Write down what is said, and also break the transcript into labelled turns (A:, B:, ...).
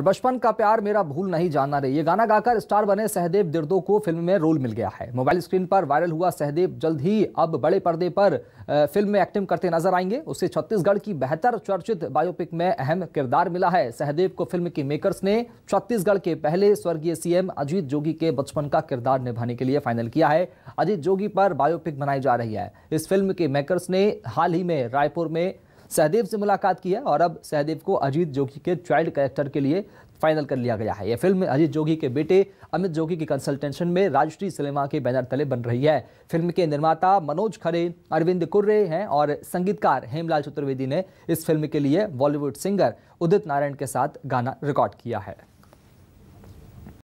A: और बचपन का प्यार मेरा भूल नहीं जाना रही ये गाना गाकर स्टार बने सहदेव दिर्दो को फिल्म में रोल मिल गया है मोबाइल स्क्रीन पर वायरल हुआ सहदेव जल्द ही अब बड़े पर्दे पर फिल्म में एक्टिंग करते नजर आएंगे उसे छत्तीसगढ़ की बेहतर चर्चित बायोपिक में अहम किरदार मिला है सहदेव को फिल्म के मेकर्स ने छत्तीसगढ़ के पहले स्वर्गीय सीएम अजीत जोगी के बचपन का किरदार निभाने के लिए फाइनल किया है अजीत जोगी पर बायोपिक बनाई जा रही है इस फिल्म के मेकर्स ने हाल ही में रायपुर में सहदेव से मुलाकात की है और अब सहदेव को अजीत जोगी के चाइल्ड कैरेक्टर के लिए फाइनल कर लिया गया है यह फिल्म अजीत जोगी के बेटे अमित जोगी की कंसल्टेशन में राजश्री सिनेमा के बैनर तले बन रही है फिल्म के निर्माता मनोज खरे अरविंद कुर्रे हैं और संगीतकार हेमलाल चतुर्वेदी ने इस फिल्म के लिए बॉलीवुड सिंगर उदित नारायण के साथ गाना रिकॉर्ड किया है